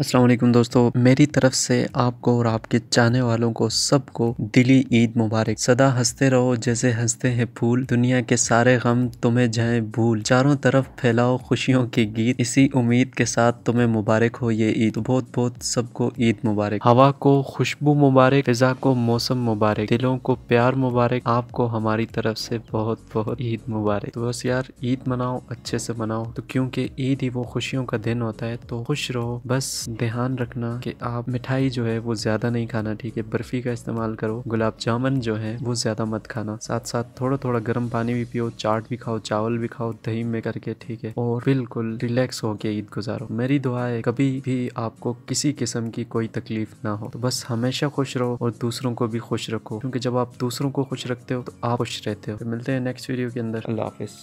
असलम दोस्तों मेरी तरफ से आपको और आपके चाहने वालों को सबको दिली ईद मुबारक सदा हंसते रहो जैसे हंसते हैं फूल दुनिया के सारे गम तुम्हें जाए भूल चारों तरफ फैलाओ खुशियों के गीत इसी उम्मीद के साथ तुम्हें मुबारक हो ये ईद बहुत बहुत सबको ईद मुबारक हवा को खुशबू मुबारक फिजा को मौसम मुबारक दिलों को प्यार मुबारक आपको हमारी तरफ से बहुत बहुत ईद मुबारक तो बस यार ईद मनाओ अच्छे से मनाओ तो क्योंकि ईद ही वो खुशियों का दिन होता है तो खुश रहो बस ध्यान रखना कि आप मिठाई जो है वो ज़्यादा नहीं खाना ठीक है बर्फ़ी का इस्तेमाल करो गुलाब जामुन जो है वो ज़्यादा मत खाना साथ साथ थोड़ा थोड़ा गर्म पानी भी पियो चाट भी खाओ चावल भी खाओ दही में करके ठीक है और बिल्कुल रिलैक्स होके ईद गुजारो मेरी दुआ है कभी भी आपको किसी किस्म की कोई तकलीफ ना हो तो बस हमेशा खुश रहो और दूसरों को भी खुश रखो क्योंकि जब आप दूसरों को खुश रखते हो तो आप खुश रहते हो तो मिलते हैं नेक्स्ट वीडियो के अंदर अल्लाह हाफिज़